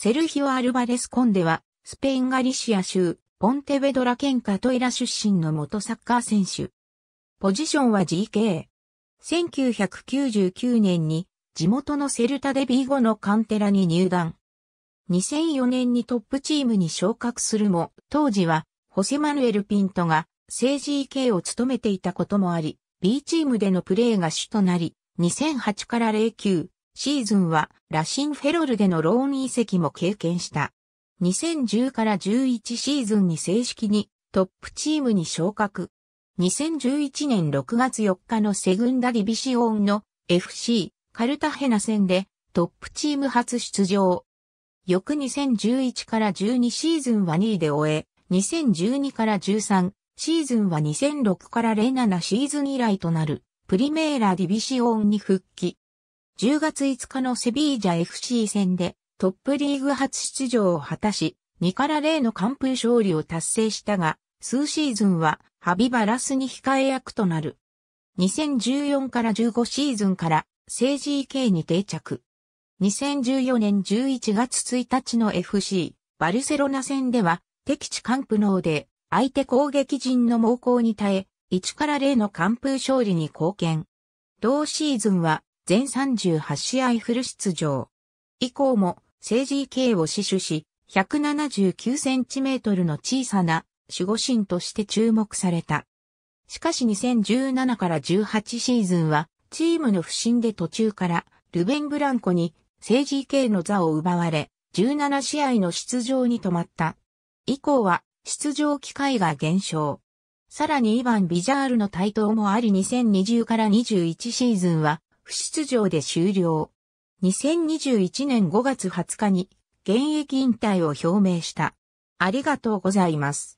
セルヒオ・アルバレス・コンデは、スペインガリシア州、ポンテベドラ県カトイラ出身の元サッカー選手。ポジションは GK。1999年に、地元のセルタデビー後のカンテラに入団。2004年にトップチームに昇格するも、当時は、ホセマヌエル・ピントが、正 GK を務めていたこともあり、B チームでのプレーが主となり、2008から09、シーズンはラシンフェロルでのローン移籍も経験した。2010から11シーズンに正式にトップチームに昇格。2011年6月4日のセグンダディビシオンの FC カルタヘナ戦でトップチーム初出場。翌2011から12シーズンは2位で終え、2012から13シーズンは2006から07シーズン以来となるプリメーラディビシオンに復帰。10月5日のセビージャ FC 戦でトップリーグ初出場を果たし、2から0の完封勝利を達成したが、数シーズンはハビバラスに控え役となる。2014から15シーズンから政 GK に定着。2014年11月1日の FC バルセロナ戦では敵地完封能で相手攻撃陣の猛攻に耐え1から0の完封勝利に貢献。同シーズンは全38試合フル出場。以降も、政治系を死守し、179センチメートルの小さな守護神として注目された。しかし2017から18シーズンは、チームの不振で途中から、ルベン・ブランコに、政治系の座を奪われ、17試合の出場に止まった。以降は、出場機会が減少。さらにイヴァン・ビジャールの台頭もあり2020から21シーズンは不出場で終了。2021年5月20日に現役引退を表明した。ありがとうございます。